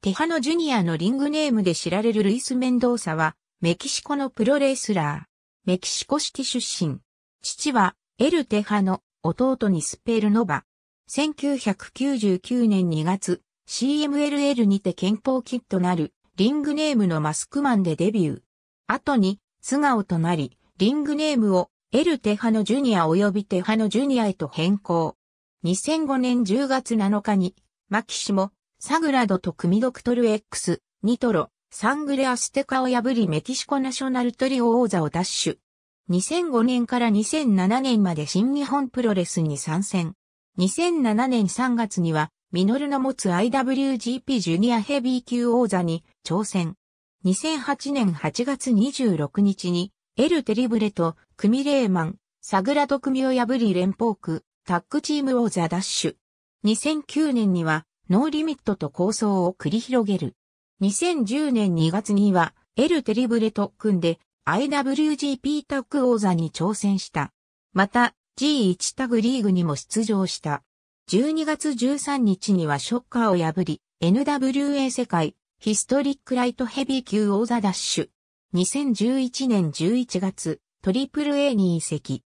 テハノジュニアのリングネームで知られるルイス・メンドーサは、メキシコのプロレスラー。メキシコシティ出身。父は、エル・テハノ、弟にスペルノバ。1999年2月、CMLL にて憲法キットなる、リングネームのマスクマンでデビュー。後に、素顔となり、リングネームを、エル・テハノ・ジュニア及びテハノ・ジュニアへと変更。2005年10月7日に、マキシモ、サグラドと組ドクトル X、ニトロ、サングレアステカを破りメキシコナショナルトリオ王座を奪取。2005年から2007年まで新日本プロレスに参戦。2007年3月には、ミノルの持つ IWGP ジュニアヘビー級王座に挑戦。2008年8月26日に、エル・テリブレと、クミレーマン、サグラド組を破り連邦区、タッグチーム王座ダッシュ。2009年には、ノーリミットと構想を繰り広げる。2010年2月には、エル・テリブレと組んで IWGP タッグ王座に挑戦した。また、G1 タグリーグにも出場した。12月13日にはショッカーを破り、NWA 世界ヒストリックライトヘビー級王座ダッシュ。2011年11月、トリプル a に移籍。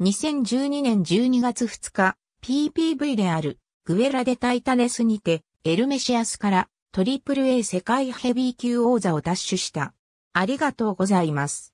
2012年12月2日、PPV であるグエラ・デ・タイタネスにて、エルメシアスからトリプル A 世界ヘビー級王座を奪取した。ありがとうございます。